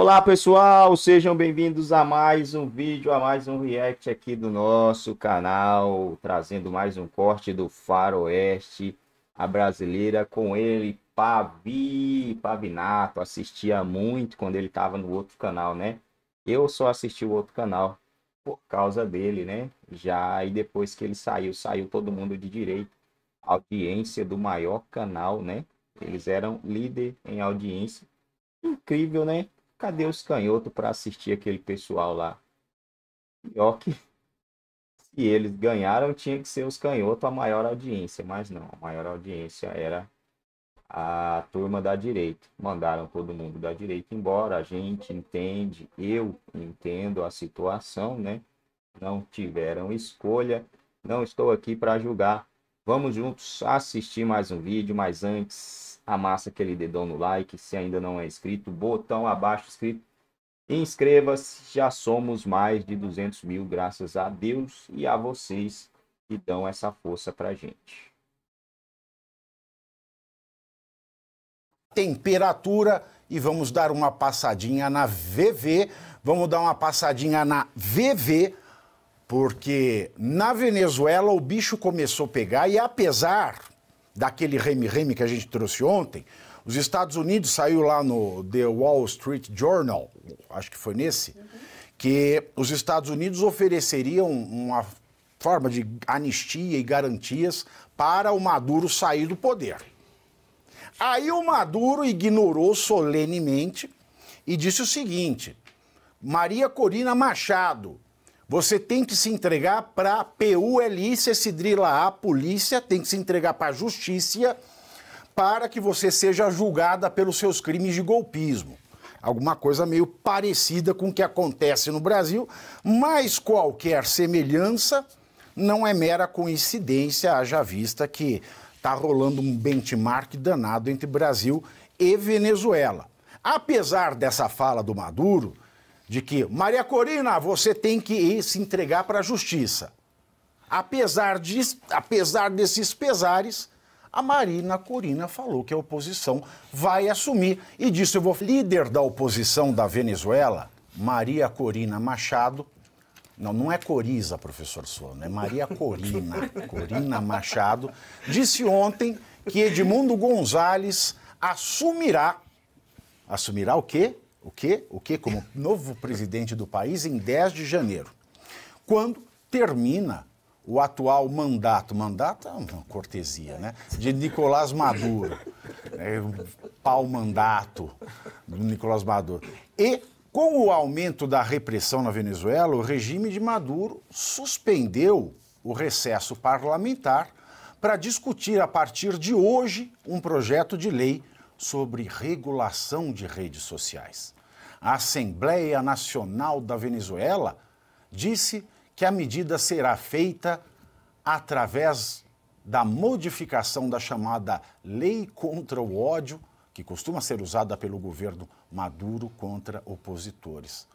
Olá pessoal, sejam bem-vindos a mais um vídeo, a mais um react aqui do nosso canal, trazendo mais um corte do Faroeste, a brasileira com ele, Pavi, Pavinato, assistia muito quando ele estava no outro canal, né? Eu só assisti o outro canal por causa dele, né? Já e depois que ele saiu, saiu todo mundo de direito, audiência do maior canal, né? Eles eram líder em audiência, incrível, né? cadê os canhotos para assistir aquele pessoal lá? Pior que se eles ganharam, tinha que ser os canhotos a maior audiência, mas não, a maior audiência era a turma da direita. Mandaram todo mundo da direita embora, a gente entende, eu entendo a situação, né? Não tiveram escolha, não estou aqui para julgar. Vamos juntos assistir mais um vídeo, mas antes amassa aquele dedão no like, se ainda não é inscrito, botão abaixo inscrito, inscreva-se, já somos mais de 200 mil, graças a Deus e a vocês que dão essa força a gente. Temperatura e vamos dar uma passadinha na VV, vamos dar uma passadinha na VV, porque na Venezuela o bicho começou a pegar e apesar daquele reme-reme que a gente trouxe ontem, os Estados Unidos saiu lá no The Wall Street Journal, acho que foi nesse, uhum. que os Estados Unidos ofereceriam uma forma de anistia e garantias para o Maduro sair do poder. Aí o Maduro ignorou solenemente e disse o seguinte: Maria Corina Machado, você tem que se entregar para a PULI, drila A, polícia, tem que se entregar para a justiça para que você seja julgada pelos seus crimes de golpismo. Alguma coisa meio parecida com o que acontece no Brasil, mas qualquer semelhança não é mera coincidência, haja vista que está rolando um benchmark danado entre Brasil e Venezuela. Apesar dessa fala do Maduro, de que, Maria Corina, você tem que ir se entregar para a justiça. Apesar, de, apesar desses pesares, a Marina Corina falou que a oposição vai assumir e disse: eu vou. Líder da oposição da Venezuela, Maria Corina Machado. Não, não é Coriza, professor Sono, é Maria Corina. Corina Machado disse ontem que Edmundo Gonzalez assumirá. Assumirá o quê? o quê? O quê? Como novo presidente do país em 10 de janeiro, quando termina o atual mandato, mandato é uma cortesia, né? De Nicolás Maduro, é, um pau mandato do Nicolás Maduro. E com o aumento da repressão na Venezuela, o regime de Maduro suspendeu o recesso parlamentar para discutir a partir de hoje um projeto de lei sobre regulação de redes sociais. A Assembleia Nacional da Venezuela disse que a medida será feita através da modificação da chamada Lei contra o Ódio, que costuma ser usada pelo governo Maduro contra opositores.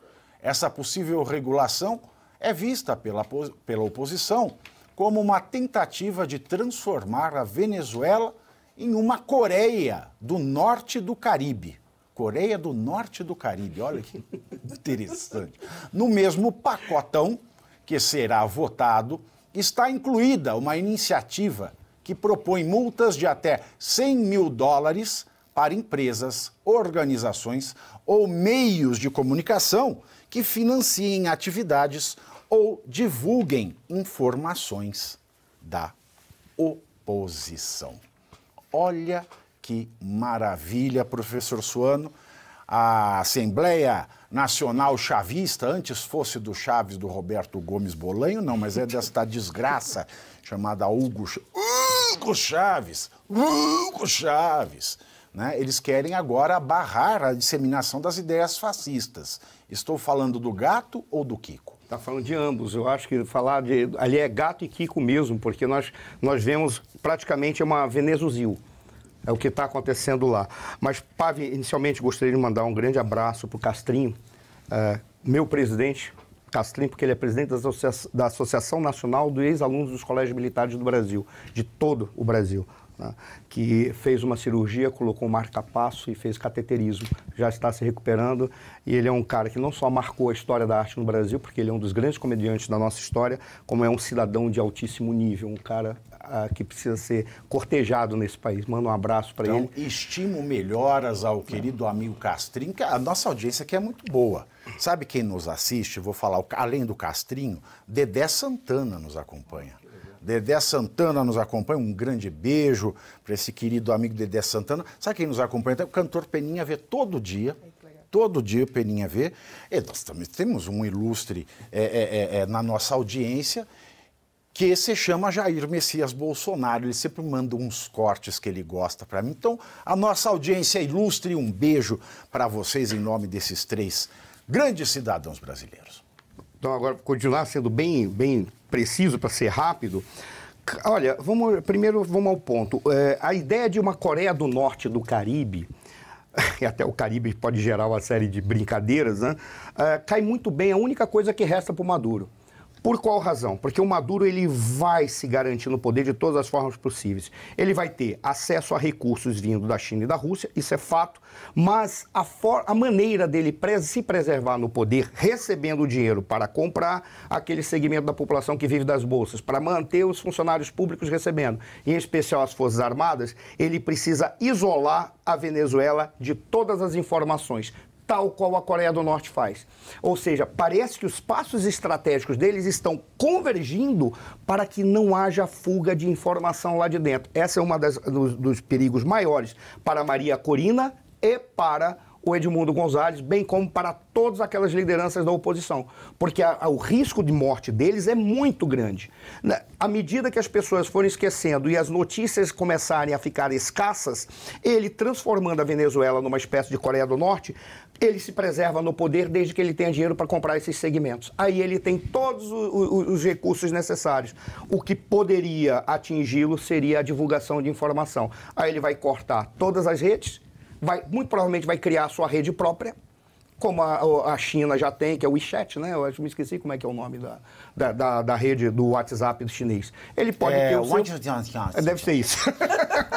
Essa possível regulação é vista pela, pela oposição como uma tentativa de transformar a Venezuela em uma Coreia do Norte do Caribe. Coreia do Norte do Caribe, olha que interessante. No mesmo pacotão que será votado, está incluída uma iniciativa que propõe multas de até 100 mil dólares para empresas, organizações ou meios de comunicação que financiem atividades ou divulguem informações da oposição. Olha que maravilha, professor Suano. A Assembleia Nacional Chavista, antes fosse do Chaves do Roberto Gomes Bolanho, não, mas é desta desgraça chamada Hugo, Ch... Hugo Chaves. Hugo Chaves. Né? Eles querem agora barrar a disseminação das ideias fascistas. Estou falando do gato ou do Kiko? Está falando de ambos. Eu acho que falar de. Ali é gato e Kiko mesmo, porque nós, nós vemos praticamente uma Venezuzil. É o que está acontecendo lá. Mas, Pave, inicialmente gostaria de mandar um grande abraço para o Castrinho, é, meu presidente, Castrinho, porque ele é presidente da, Associa da Associação Nacional dos Ex-Alunos dos Colégios Militares do Brasil, de todo o Brasil né, que fez uma cirurgia, colocou um marca-passo e fez cateterismo. Já está se recuperando e ele é um cara que não só marcou a história da arte no Brasil, porque ele é um dos grandes comediantes da nossa história, como é um cidadão de altíssimo nível, um cara ah, que precisa ser cortejado nesse país. Manda um abraço para então, ele. Estimo melhoras ao querido é. amigo Castrinho, que a nossa audiência aqui é muito boa. Sabe quem nos assiste? Vou falar, além do Castrinho, Dedé Santana nos acompanha. Dedé Santana nos acompanha, um grande beijo para esse querido amigo Dedé Santana. Sabe quem nos acompanha? O cantor Peninha vê todo dia. Todo dia o Peninha vê. E nós também temos um ilustre é, é, é, é, na nossa audiência que se chama Jair Messias Bolsonaro. Ele sempre manda uns cortes que ele gosta para mim. Então, a nossa audiência ilustre, um beijo para vocês em nome desses três grandes cidadãos brasileiros. Então, agora, continuar sendo bem, bem preciso para ser rápido. Olha, vamos, primeiro vamos ao ponto. É, a ideia de uma Coreia do Norte do Caribe, e até o Caribe pode gerar uma série de brincadeiras, né? É, cai muito bem. É a única coisa que resta para o Maduro. Por qual razão? Porque o Maduro ele vai se garantir no poder de todas as formas possíveis. Ele vai ter acesso a recursos vindo da China e da Rússia, isso é fato, mas a, for, a maneira dele se preservar no poder, recebendo dinheiro para comprar aquele segmento da população que vive das bolsas, para manter os funcionários públicos recebendo, em especial as Forças Armadas, ele precisa isolar a Venezuela de todas as informações, tal qual a Coreia do Norte faz. Ou seja, parece que os passos estratégicos deles estão convergindo para que não haja fuga de informação lá de dentro. Essa é uma das, dos, dos perigos maiores para Maria Corina e para o Edmundo Gonzalez, bem como para todas aquelas lideranças da oposição, porque a, a, o risco de morte deles é muito grande. Na, à medida que as pessoas forem esquecendo e as notícias começarem a ficar escassas, ele transformando a Venezuela numa espécie de Coreia do Norte, ele se preserva no poder desde que ele tenha dinheiro para comprar esses segmentos. Aí ele tem todos os, os recursos necessários. O que poderia atingi-lo seria a divulgação de informação. Aí ele vai cortar todas as redes, vai, muito provavelmente vai criar a sua rede própria, como a, a, China já tem, que é o WeChat, né? Eu acho, me esqueci como é que é o nome da, da, da, da rede do WhatsApp do chinês. Ele pode é, ter o seu... Assim, é, deve ser isso.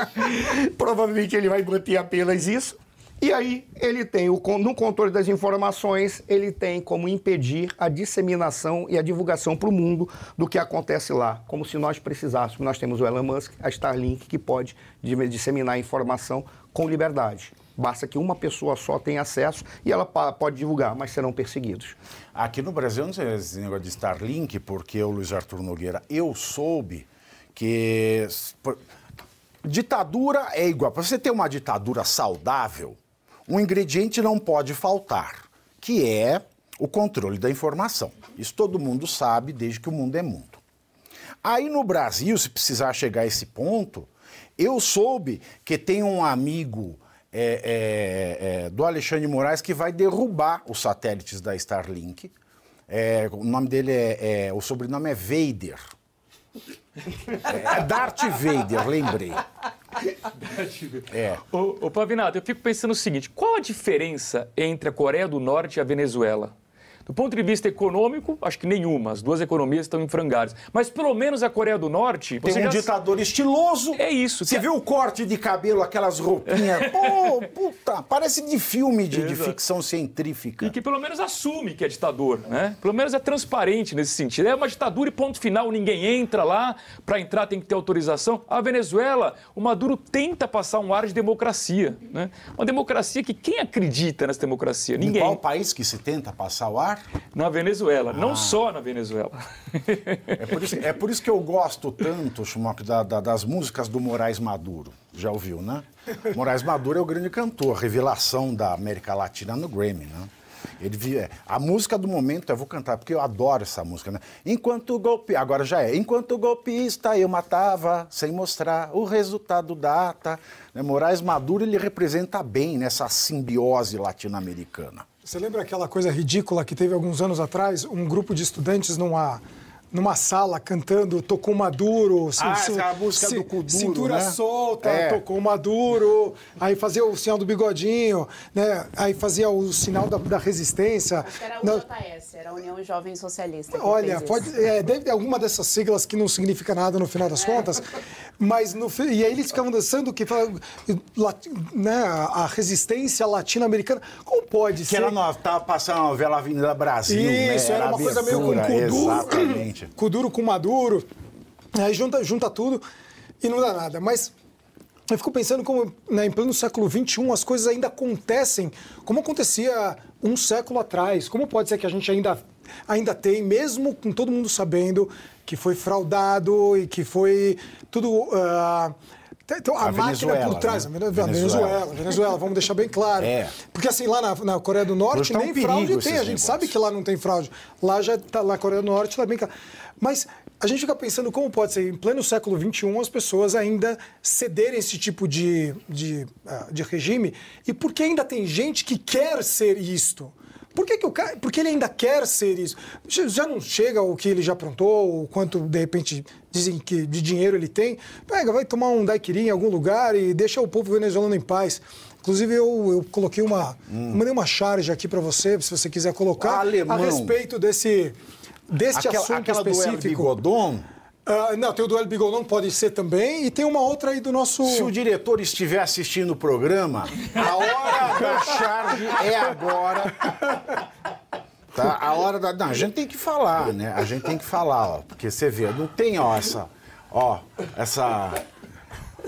Provavelmente ele vai manter apenas isso. E aí ele tem, o, no controle das informações, ele tem como impedir a disseminação e a divulgação para o mundo do que acontece lá, como se nós precisássemos. Nós temos o Elon Musk, a Starlink, que pode disseminar informação com liberdade. Basta que uma pessoa só tenha acesso e ela pode divulgar, mas serão perseguidos. Aqui no Brasil não tem esse negócio de Starlink, porque o Luiz Arthur Nogueira, eu soube que... Ditadura é igual. Para você ter uma ditadura saudável, um ingrediente não pode faltar, que é o controle da informação. Isso todo mundo sabe desde que o mundo é mundo. Aí no Brasil, se precisar chegar a esse ponto, eu soube que tem um amigo é, é, é, do Alexandre Moraes que vai derrubar os satélites da Starlink. É, o nome dele é, é, O sobrenome é Vader. É, Darth Vader, lembrei. É. Ô, Pavinato, eu fico pensando o seguinte: qual a diferença entre a Coreia do Norte e a Venezuela? Do ponto de vista econômico, acho que nenhuma. As duas economias estão em frangalhos. Mas pelo menos a Coreia do Norte. Tem um já... ditador estiloso. É isso. Você tá... viu o corte de cabelo, aquelas roupinhas. Pô, puta, parece de filme de, de, ficção científica. E que pelo menos assume que é ditador, né? Pelo menos é transparente nesse sentido. É uma ditadura e ponto final. Ninguém entra lá. Para entrar tem que ter autorização. A Venezuela, o Maduro tenta passar um ar de democracia. Né? Uma democracia que quem acredita nessa democracia? Ninguém. Em qual país que se tenta passar o ar? Na Venezuela, ah. não só na Venezuela. É por, isso, é por isso que eu gosto tanto, Schumacher, da, da, das músicas do Moraes Maduro. Já ouviu, né? Moraes Maduro é o grande cantor, revelação da América Latina no Grammy, né? Ele via, é, a música do momento, eu vou cantar, porque eu adoro essa música, né? Enquanto golpe, agora já é, enquanto golpista eu matava sem mostrar o resultado data. Né? Moraes Maduro, ele representa bem nessa simbiose latino-americana. Você lembra aquela coisa ridícula que teve alguns anos atrás? Um grupo de estudantes numa numa sala cantando Tocou Maduro, ah, c- é a música c- do né? cintura né? solta, é. Tocou Maduro, aí fazia o sinal do bigodinho, né? Aí fazia o sinal da, da resistência. Acho que era a UJS, era a União Jovem Socialista. Olha, pode, é, deve ter alguma dessas siglas que não significa nada no final das é. contas, mas no e aí eles ficavam dançando que né, a resistência latino-americana. Como pode que ser? Que era no, tava passando a novela da Brasil, Isso, né? era, era uma coisa meio com Kuduro. Exatamente. Exatamente. duro com Maduro, aí junta, junta tudo e não dá nada. Mas eu fico pensando como, né, em pleno século XXI, as coisas ainda acontecem como acontecia um século atrás. Como pode ser que a gente ainda, ainda tem, mesmo com todo mundo sabendo que foi fraudado e que foi tudo uh, então, a, a máquina por trás, né? Venezuela, Venezuela, Venezuela, vamos deixar bem claro. É. Porque assim, lá na, na Coreia do Norte tá nem um fraude tem, a gente sabe que lá não tem fraude. Lá já tá, na Coreia do Norte está é bem claro. Mas a gente fica pensando como pode ser, em pleno século XXI, as pessoas ainda cederem esse tipo de, de, ah, de regime e por que ainda tem gente que quer ser isto? Por que, que o cara. Porque ele ainda quer ser isso. Já não chega o que ele já aprontou, o quanto, de repente, dizem que de dinheiro ele tem. Pega, vai tomar um daiquiri em algum lugar e deixa o povo venezuelano em paz. Inclusive, eu, eu coloquei uma. Hum. Mandei uma charge aqui para você, se você quiser colocar. Alemão. A respeito desse. Deste aquela, assunto aquela específico. Do Uh, não, tem o duelo Bigol não pode ser também. E tem uma outra aí do nosso. Se o diretor estiver assistindo o programa, a hora da charge é agora. Tá? A hora da. Não, a gente tem que falar, né? A gente tem que falar, ó. Porque você vê, não tem, ó, essa. Ó, essa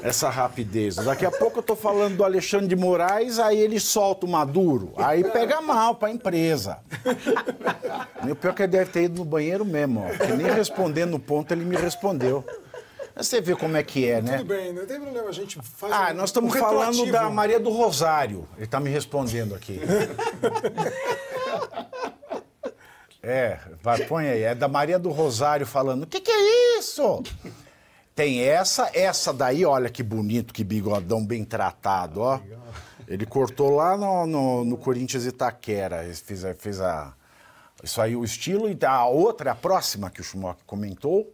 essa rapidez. Daqui a pouco eu tô falando do Alexandre de Moraes, aí ele solta o Maduro. Aí pega mal pra empresa. o pior é que ele deve ter ido no banheiro mesmo, ó. Que nem respondendo no ponto, ele me respondeu. Você vê como é que é, né? Tudo bem, não tem problema, a gente faz. Ah, nós estamos um falando da Maria do Rosário. Ele está me respondendo aqui. é, vai, põe aí. É da Maria do Rosário falando: o que, que é isso? Tem essa, essa daí, olha que bonito, que bigodão bem tratado, ó. Ele cortou lá no, no, no Corinthians Itaquera, fez, fez a... Isso aí, o estilo. E a outra, a próxima que o Schumacher comentou,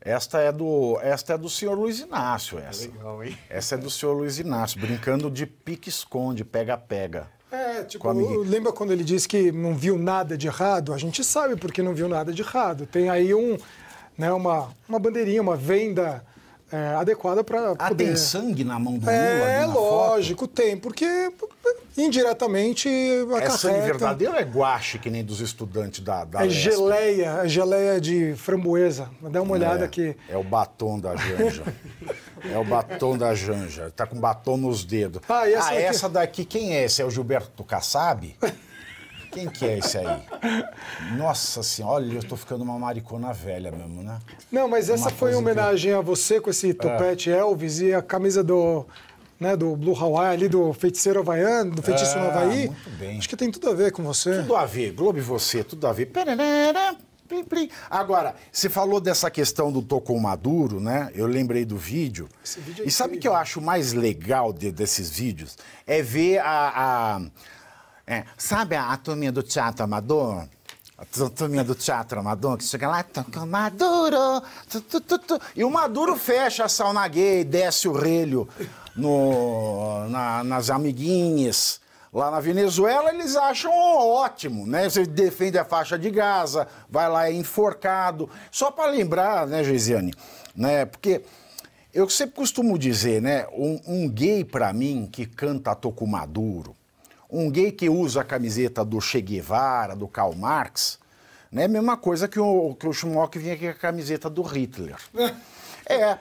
esta é do, esta é do senhor Luiz Inácio, essa. É legal, hein? Essa é do senhor Luiz Inácio, brincando de pique-esconde, pega-pega. É, tipo, lembra quando ele disse que não viu nada de errado? A gente sabe porque não viu nada de errado. Tem aí um, né, uma, uma bandeirinha, uma venda é, adequada para ah, tem sangue na mão do é, Lula? É, lógico, foto? tem, porque indiretamente acarreta... É sangue verdadeiro ou é guache, que nem dos estudantes da, da É geleia, é geleia de framboesa. Dá uma olhada é, aqui. É o batom da janja. é o batom da janja. Tá com batom nos dedos. Ah, essa, ah, daqui... essa daqui, quem é? Esse é o Gilberto Kassab? Quem que é esse aí? Nossa senhora, olha, eu tô ficando uma maricona velha mesmo, né? Não, mas essa uma foi em homenagem que... a você com esse é. topete é. Elvis e a camisa do, né, do Blue Hawaii ali, do feiticeiro havaiano, do feitiço é, no Havaí. Muito bem. Acho que tem tudo a ver com você. Tudo a ver, Globo e você, tudo a ver. Agora, você falou dessa questão do tô Maduro, né? Eu lembrei do vídeo. vídeo é e sabe o que eu acho mais legal de, desses vídeos? É ver a, a é, sabe a, a turminha do teatro amador? A turminha do teatro amador, que chega lá, toca Maduro, tu, tu, tu, tu, e o Maduro fecha a sauna gay, desce o relho no, na, nas amiguinhas. Lá na Venezuela eles acham ótimo, né? Você defende a faixa de Gaza, vai lá é enforcado. Só para lembrar, né, Geisiane, né? Porque eu sempre costumo dizer, né? Um, um gay para mim que canta toco maduro, um gay que usa a camiseta do Che Guevara, do Karl Marx, né? É mesma coisa que o, que o Schumacher vinha com a camiseta do Hitler. É,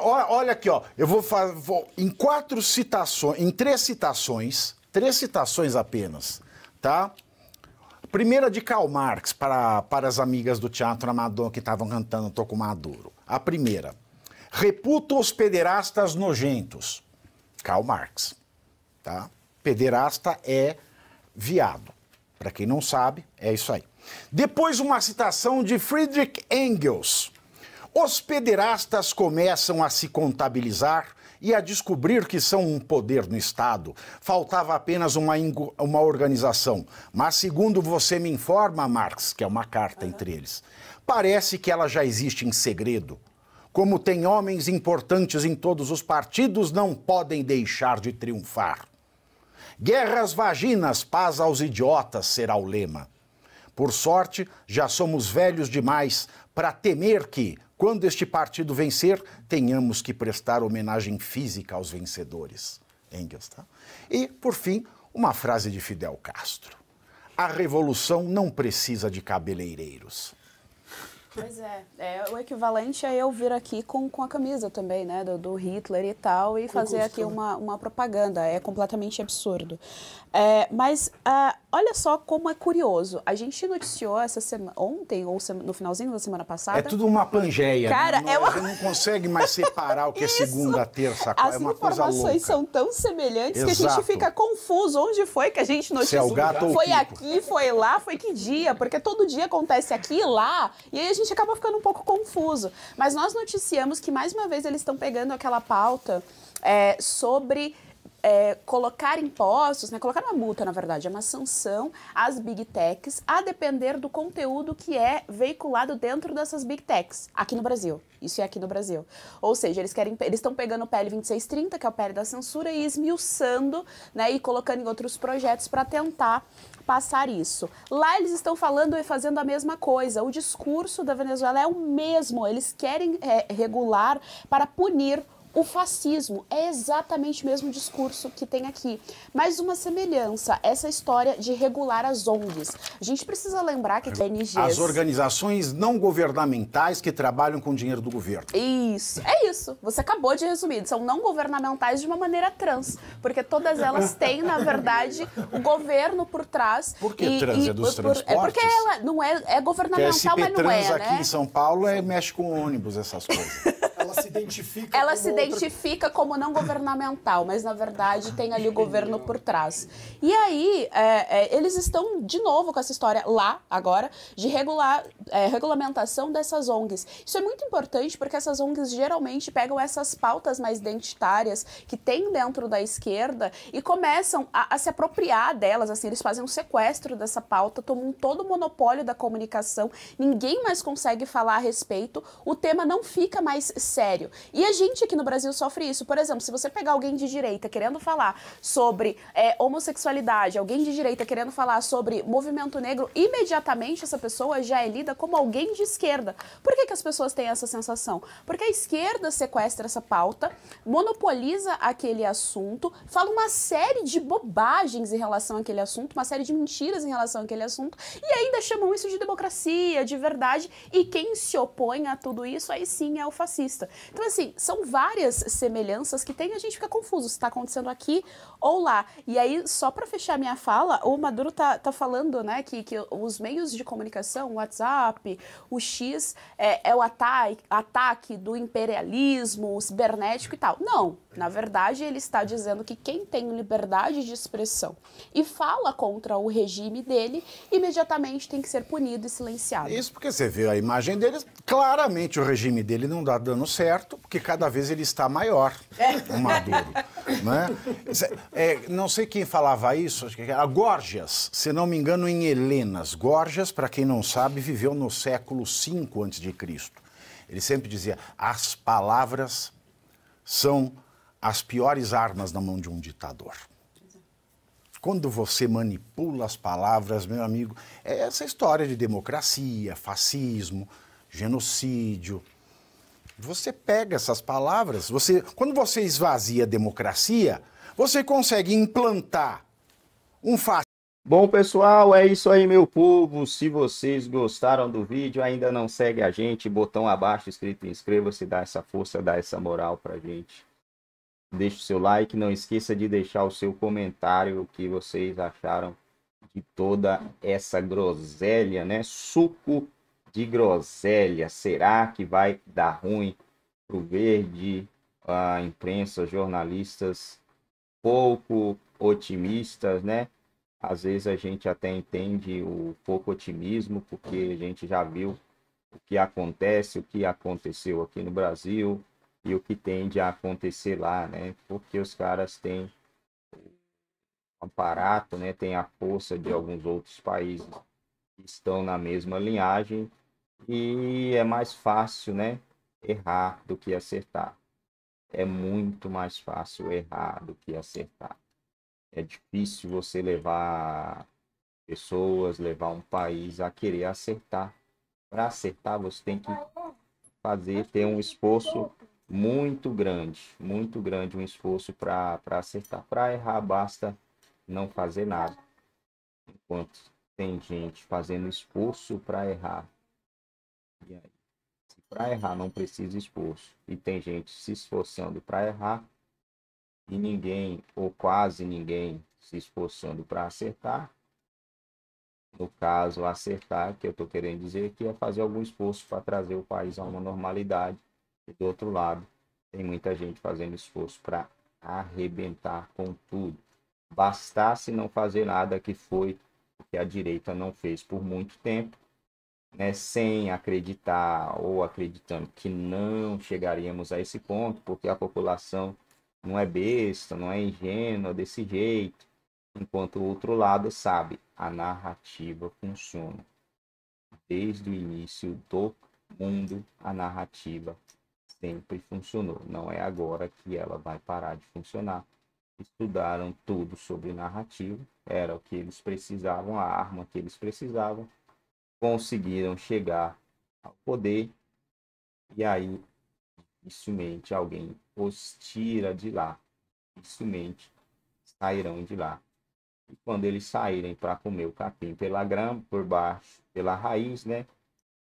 olha aqui, ó, eu vou, vou em quatro citações, em três citações, três citações apenas, tá? Primeira de Karl Marx para, para as amigas do Teatro Amador que estavam cantando Toco Maduro. A primeira. Reputo os pederastas nojentos. Karl Marx. Tá? Pederasta é viado. Para quem não sabe, é isso aí. Depois, uma citação de Friedrich Engels. Os pederastas começam a se contabilizar e a descobrir que são um poder no Estado. Faltava apenas uma, uma organização. Mas, segundo você me informa, Marx, que é uma carta entre eles, parece que ela já existe em segredo. Como tem homens importantes em todos os partidos, não podem deixar de triunfar. Guerra às vaginas, paz aos idiotas será o lema. Por sorte, já somos velhos demais para temer que, quando este partido vencer, tenhamos que prestar homenagem física aos vencedores. Engels, tá? E, por fim, uma frase de Fidel Castro: A revolução não precisa de cabeleireiros. Pois é, é o equivalente a é eu vir aqui com, com a camisa também, né, do, do Hitler e tal, e com fazer aqui uma, uma propaganda, é completamente absurdo. É, mas... Uh, Olha só como é curioso. A gente noticiou essa semana, ontem ou sema, no finalzinho da semana passada. É tudo uma pangeia. Né? Cara, é uma... Você não consegue mais separar o que é segunda, terça, quarta. É As é uma informações são tão semelhantes Exato. que a gente fica confuso onde foi que a gente noticiou. Se é o gato foi ou o aqui, foi lá, foi que dia? Porque todo dia acontece aqui e lá, e aí a gente acaba ficando um pouco confuso. Mas nós noticiamos que mais uma vez eles estão pegando aquela pauta é, sobre é, colocar impostos, né, colocar uma multa, na verdade, é uma sanção às big techs, a depender do conteúdo que é veiculado dentro dessas big techs, aqui no Brasil. Isso é aqui no Brasil. Ou seja, eles querem, eles estão pegando o PL 2630, que é o PL da censura, e esmiuçando, né, e colocando em outros projetos para tentar passar isso. Lá eles estão falando e fazendo a mesma coisa. O discurso da Venezuela é o mesmo. Eles querem é, regular para punir o fascismo é exatamente o mesmo discurso que tem aqui. Mais uma semelhança, essa história de regular as ONGs. A gente precisa lembrar que é, ONGs... As organizações não governamentais que trabalham com dinheiro do governo. Isso, é isso. Você acabou de resumir. São não governamentais de uma maneira trans, porque todas elas têm, na verdade, o governo por trás. Por que e, trans? E, é dos por, transportes? É porque ela não é, é governamental, mas não é, aqui né? aqui em São Paulo é, mexe com ônibus, essas coisas. Ela se identifica Ela como se outra... como não governamental, mas na verdade tem ali o governo por trás. E aí, é, é, eles estão de novo com essa história lá, agora, de regular, é, regulamentação dessas ONGs. Isso é muito importante porque essas ONGs geralmente pegam essas pautas mais identitárias que tem dentro da esquerda e começam a, a se apropriar delas, assim, eles fazem um sequestro dessa pauta, tomam todo o monopólio da comunicação, ninguém mais consegue falar a respeito, o tema não fica mais sério. E a gente aqui no Brasil sofre isso. Por exemplo, se você pegar alguém de direita querendo falar sobre é, homossexualidade, alguém de direita querendo falar sobre movimento negro, imediatamente essa pessoa já é lida como alguém de esquerda. Por que, que as pessoas têm essa sensação? Porque a esquerda sequestra essa pauta, monopoliza aquele assunto, fala uma série de bobagens em relação àquele assunto, uma série de mentiras em relação àquele assunto, e ainda chamam isso de democracia, de verdade, e quem se opõe a tudo isso aí sim é o fascista. Então, assim, são várias semelhanças que tem e a gente fica confuso se está acontecendo aqui ou lá. E aí, só para fechar minha fala, o Maduro tá, tá falando né, que, que os meios de comunicação, o WhatsApp, o X, é, é o ataque, ataque do imperialismo cibernético e tal. Não, na verdade, ele está dizendo que quem tem liberdade de expressão e fala contra o regime dele, imediatamente tem que ser punido e silenciado. Isso porque você vê a imagem dele, claramente o regime dele não dá dando certo, porque cada vez ele está maior, é. o Maduro. né? É, não sei quem falava isso, acho que era Gorgias, se não me engano, em Helenas. Gorgias, para quem não sabe, viveu no século V a.C. Ele sempre dizia: as palavras são as piores armas na mão de um ditador. Quando você manipula as palavras, meu amigo, é essa história de democracia, fascismo, genocídio. Você pega essas palavras, você, quando você esvazia a democracia, você consegue implantar um fascismo. Bom, pessoal, é isso aí, meu povo. Se vocês gostaram do vídeo, ainda não segue a gente, botão abaixo escrito inscreva-se, dá essa força, dá essa moral pra gente deixe o seu like, não esqueça de deixar o seu comentário, o que vocês acharam de toda essa groselha, né? Suco de groselha, será que vai dar ruim pro verde? A imprensa, jornalistas pouco otimistas, né? Às vezes a gente até entende o pouco otimismo, porque a gente já viu o que acontece, o que aconteceu aqui no Brasil, e o que tende a acontecer lá, né? Porque os caras têm aparato, né? Tem a força de alguns outros países que estão na mesma linhagem e é mais fácil, né? Errar do que acertar. É muito mais fácil errar do que acertar. É difícil você levar pessoas, levar um país a querer acertar. Para acertar, você tem que fazer, ter um esforço muito grande, muito grande um esforço para acertar. Para errar, basta não fazer nada. Enquanto tem gente fazendo esforço para errar. E aí, se para errar não precisa esforço, e tem gente se esforçando para errar, e ninguém, ou quase ninguém, se esforçando para acertar. No caso, acertar, que eu estou querendo dizer que é fazer algum esforço para trazer o país a uma normalidade e do outro lado, tem muita gente fazendo esforço para arrebentar com tudo. Bastasse não fazer nada que foi o que a direita não fez por muito tempo, né, sem acreditar ou acreditando que não chegaríamos a esse ponto, porque a população não é besta, não é ingênua desse jeito, enquanto o outro lado sabe, a narrativa funciona. Desde o início do mundo, a narrativa sempre funcionou. Não é agora que ela vai parar de funcionar. Estudaram tudo sobre narrativa, era o que eles precisavam, a arma que eles precisavam. Conseguiram chegar ao poder e aí dificilmente alguém os tira de lá. Dificilmente sairão de lá. E quando eles saírem para comer o capim pela grama, por baixo, pela raiz, né?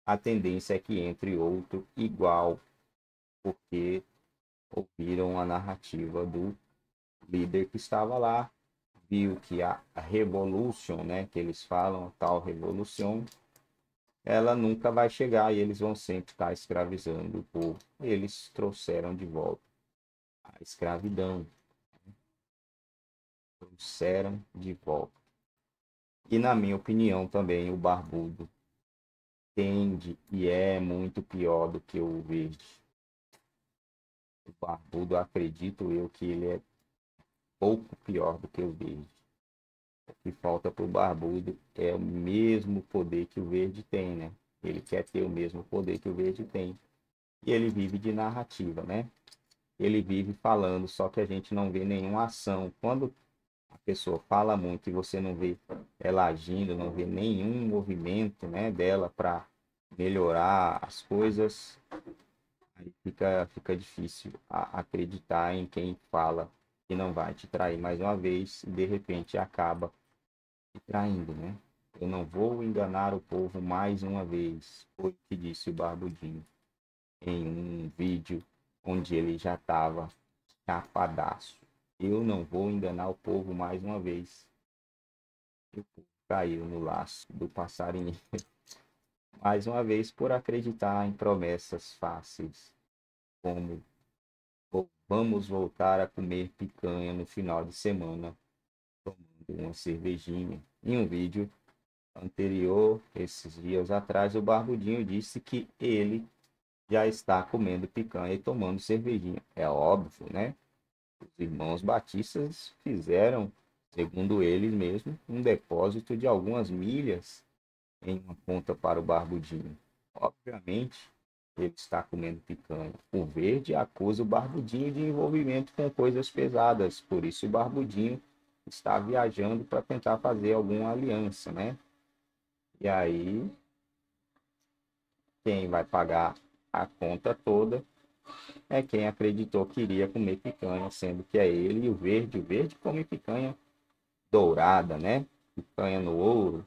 A tendência é que entre outro igual porque ouviram a narrativa do líder que estava lá, viu que a revolução, né, que eles falam, tal revolução, ela nunca vai chegar e eles vão sempre estar escravizando o povo. Eles trouxeram de volta a escravidão. Né? Trouxeram de volta. E na minha opinião também o barbudo tende e é muito pior do que o verde Barbudo, acredito eu que ele é pouco pior do que o Verde. O que falta para o Barbudo é o mesmo poder que o Verde tem, né? Ele quer ter o mesmo poder que o Verde tem. E ele vive de narrativa, né? Ele vive falando, só que a gente não vê nenhuma ação. Quando a pessoa fala muito e você não vê ela agindo, não vê nenhum movimento né, dela para melhorar as coisas, fica, fica difícil acreditar em quem fala que não vai te trair mais uma vez e de repente acaba te traindo, né? Eu não vou enganar o povo mais uma vez, foi o que disse o Barbudinho em um vídeo onde ele já estava chapadaço. Eu não vou enganar o povo mais uma vez. caiu no laço do passarinheiro. mais uma vez por acreditar em promessas fáceis, como vamos voltar a comer picanha no final de semana, tomando uma cervejinha. Em um vídeo anterior, esses dias atrás, o Barbudinho disse que ele já está comendo picanha e tomando cervejinha. É óbvio, né? Os irmãos batistas fizeram, segundo eles mesmos, um depósito de algumas milhas em uma ponta para o barbudinho. Obviamente, ele está comendo picanha. O verde acusa o barbudinho de envolvimento com coisas pesadas, por isso o barbudinho está viajando para tentar fazer alguma aliança, né? E aí, quem vai pagar a conta toda é quem acreditou que iria comer picanha, sendo que é ele e o verde. O verde come picanha dourada, né? Picanha no ouro,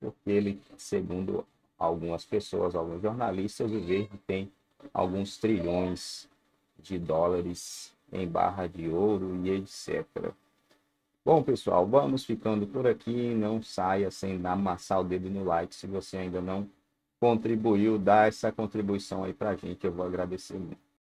porque ele, segundo algumas pessoas, alguns jornalistas, o verde tem alguns trilhões de dólares em barra de ouro e etc. Bom, pessoal, vamos ficando por aqui. Não saia sem amassar o dedo no like. Se você ainda não contribuiu, dá essa contribuição aí a gente. Eu vou agradecer muito.